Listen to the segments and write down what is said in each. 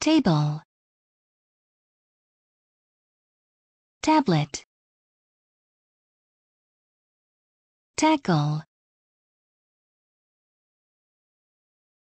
table tablet tackle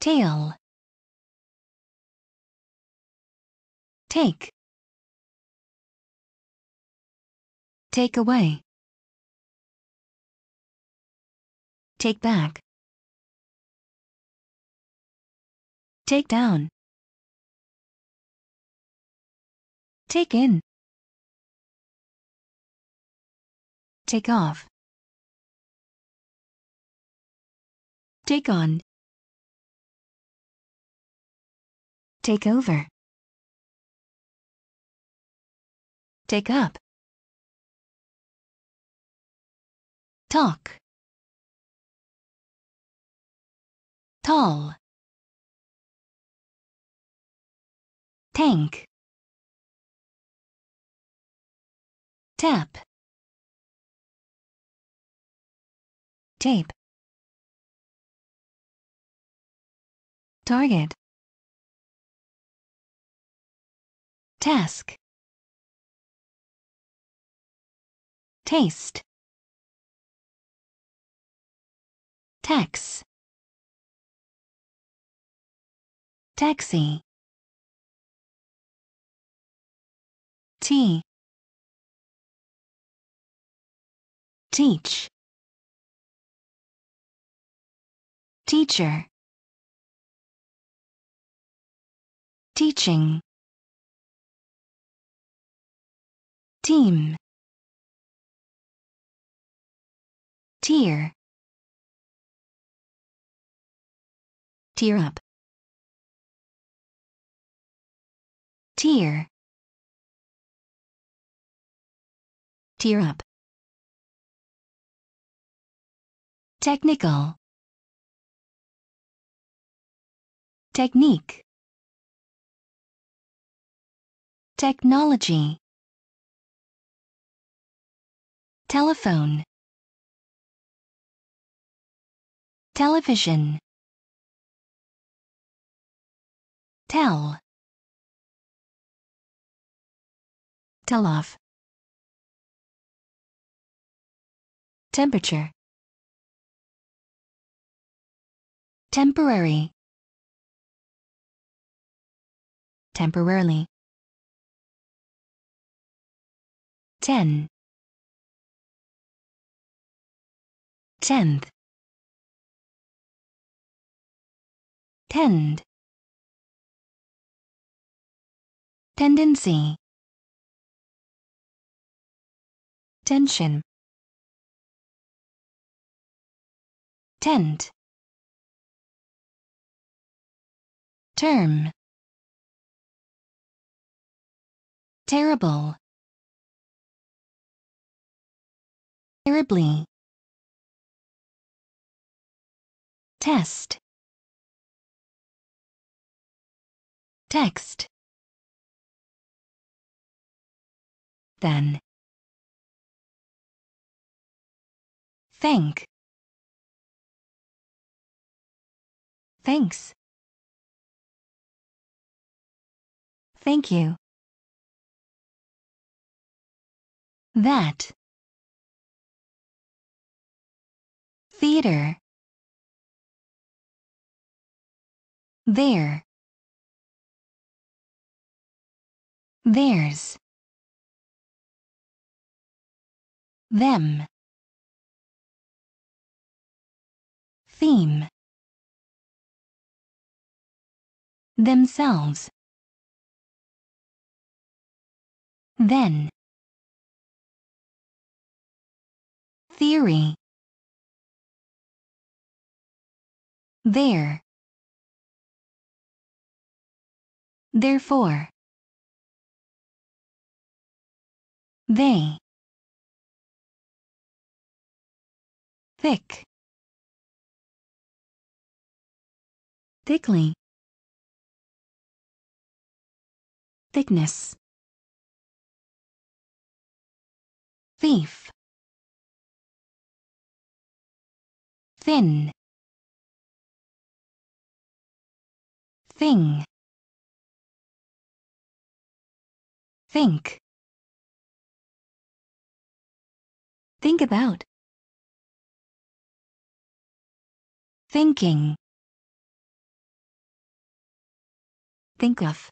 tail take take away take back take down Take in. Take off. Take on. Take over. Take up. Talk. Tall. Tank. tap tape target task taste tax taxi tea teach teacher teaching team tear tear up tear tear up technical technique technology telephone television tell tell off temperature Temporary. Temporarily. 10. Tenth. Tend. Tendency. Tension. Tent. term terrible terribly test text then thank thanks Thank you. That. Theater. There. Theirs. Them. Theme. Themselves. Then Theory There Therefore They Thick Thickly Thickness thief thin thing think think about thinking think of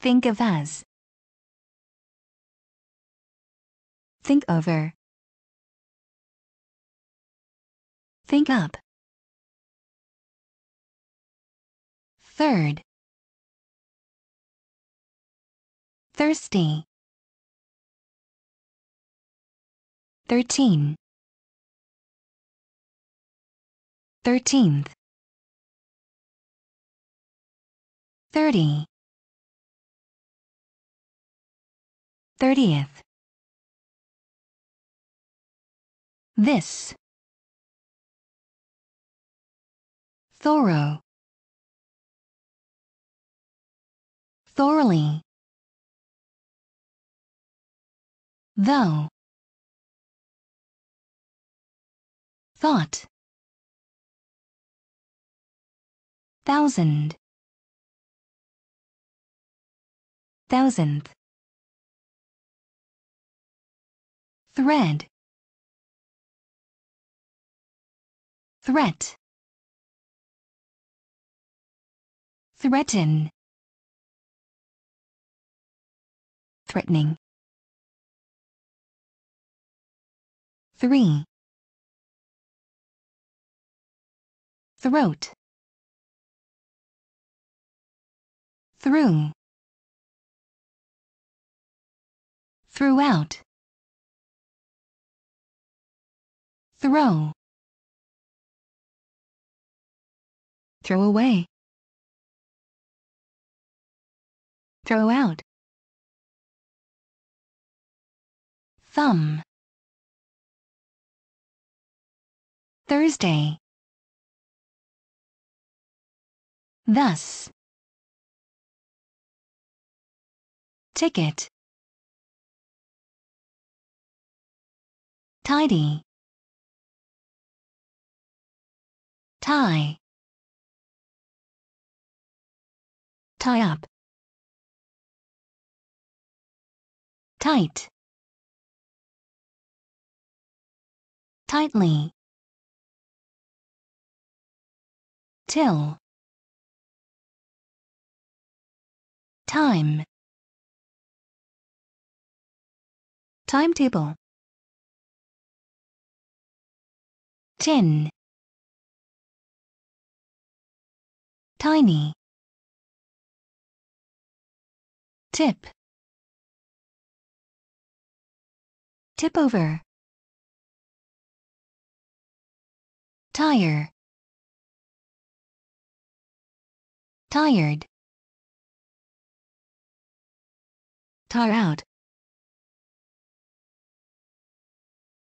think of as Think over. Think up. Third. Thirsty. Thirteen. Thirteenth. Thirty. Thirtieth. This. Thorough. Thoroughly. Though. Thought. Thousand. Thousandth. Thread. Threat Threaten Threatening Three Throat Through Throughout Throw Throw away. Throw out. Thumb. Thursday. Thus. Ticket. Tidy. Tie. tie up, tight, tightly, till, time, timetable, tin, tiny Tip. Tip over. Tire. Tired. Tire out.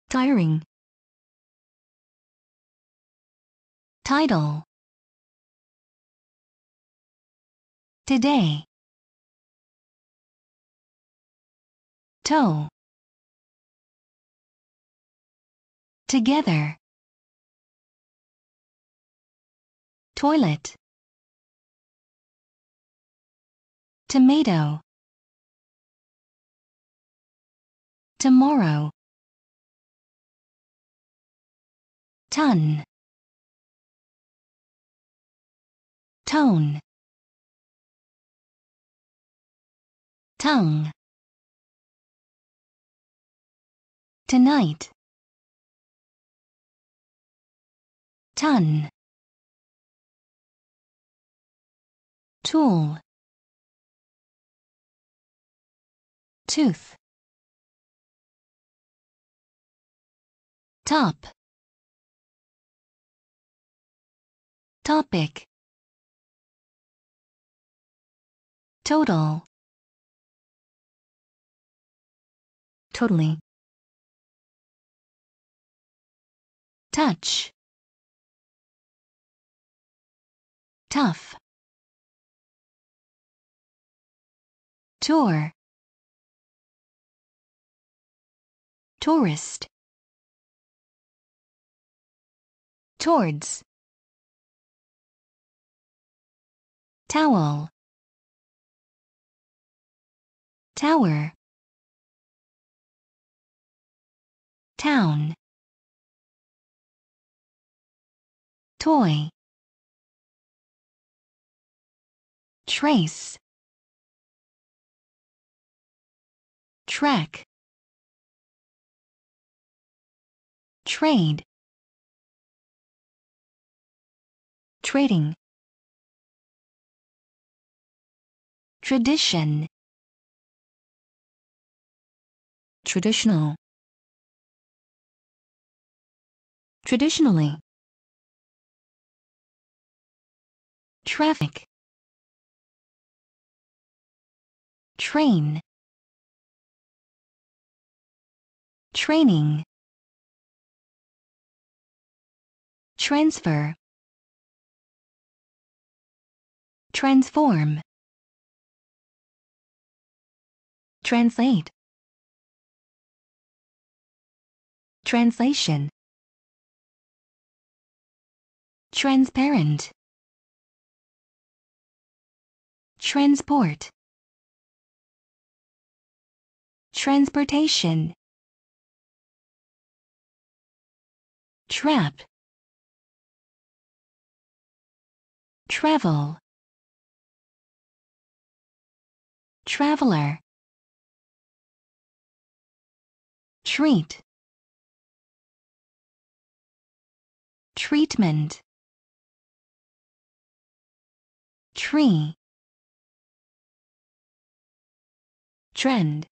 Tiring. Title. Today. toe together toilet tomato tomorrow ton tone tongue Tonight. Ton. Tool. Tooth. Top. Topic. Total. Totally. touch tough tour tourist towards towel tower town toy trace track trade trading tradition traditional traditionally traffic train training transfer transform translate translation transparent Transport. Transportation. Trap. Travel. Traveler. Treat. Treatment. Tree. trend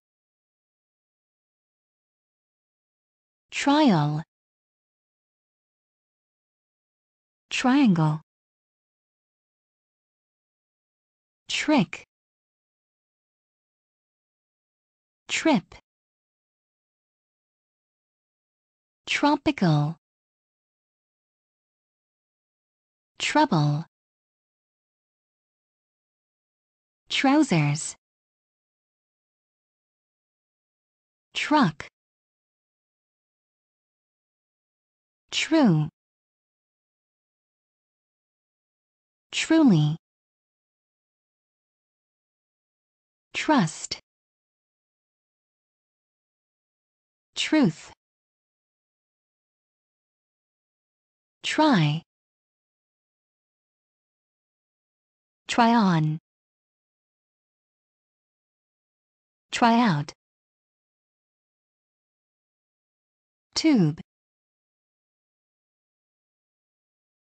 trial triangle trick trip tropical trouble trousers truck true truly trust truth try try on try out tube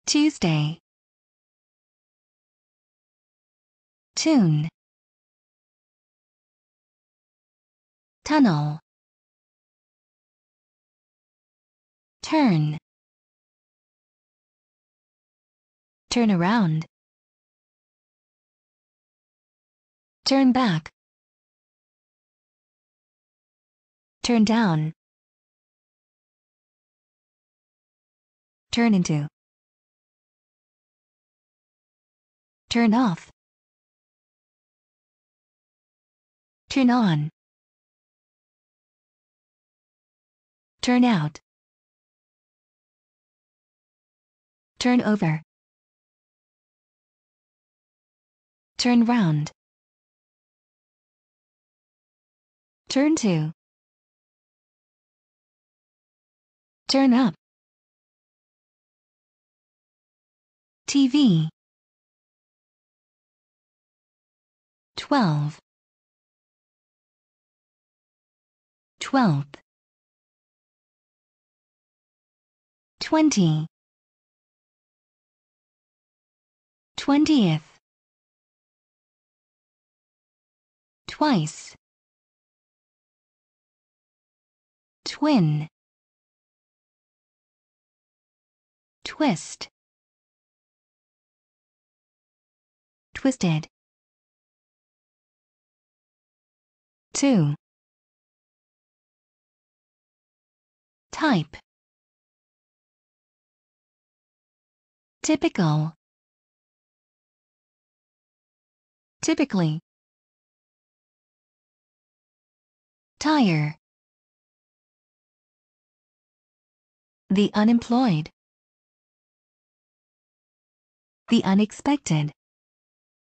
Tuesday tune tunnel turn turn around turn back turn down turn into, turn off, turn on, turn out, turn over, turn round, turn to, turn up. TV 12 twelfth Twentieth. twice twin twist twisted. 2. Type Typical Typically Tire The unemployed The unexpected